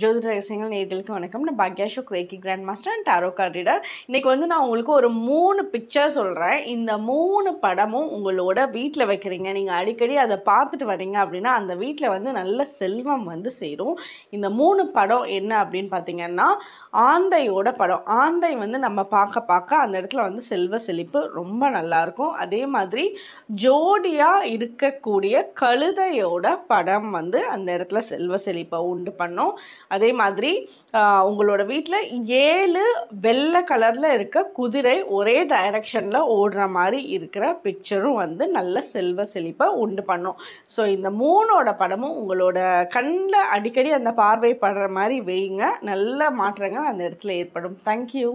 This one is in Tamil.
ஜோதிட ரகசியங்கள் நேர்களுக்கு வணக்கம் நான் பாக்யாஷோ குவேக்கி grand master and tarot card reader இன்றைக்கி வந்து நான் உங்களுக்கு ஒரு மூணு பிக்சர் சொல்கிறேன் இந்த மூணு படமும் உங்களோட வீட்டில் வைக்கிறீங்க நீங்கள் அடிக்கடி அதை பார்த்துட்டு வரீங்க அப்படின்னா அந்த வீட்டில் வந்து நல்ல செல்வம் வந்து சேரும் இந்த மூணு படம் என்ன அப்படின்னு பார்த்தீங்கன்னா ஆந்தையோட படம் ஆந்தை வந்து நம்ம பார்க்க பார்க்க அந்த இடத்துல வந்து செல்வ செழிப்பு ரொம்ப நல்லாயிருக்கும் அதே மாதிரி ஜோடியாக இருக்கக்கூடிய கழுதையோட படம் வந்து அந்த இடத்துல செல்வ செழிப்பை உண்டு பண்ணும் அதே மாதிரி உங்களோட வீட்டில் ஏழு வெள்ளை கலரில் இருக்க குதிரை ஒரே டைரக்ஷனில் ஓடுற மாதிரி இருக்கிற பிக்சரும் வந்து நல்ல செல்வ செழிப்பை உண்டு பண்ணும் ஸோ இந்த மூணோட படமும் உங்களோட கண்ணில் அடிக்கடி அந்த பார்வை படுற மாதிரி வைங்க நல்ல மாற்றங்கள் அந்த இடத்துல ஏற்படும் தேங்க்யூ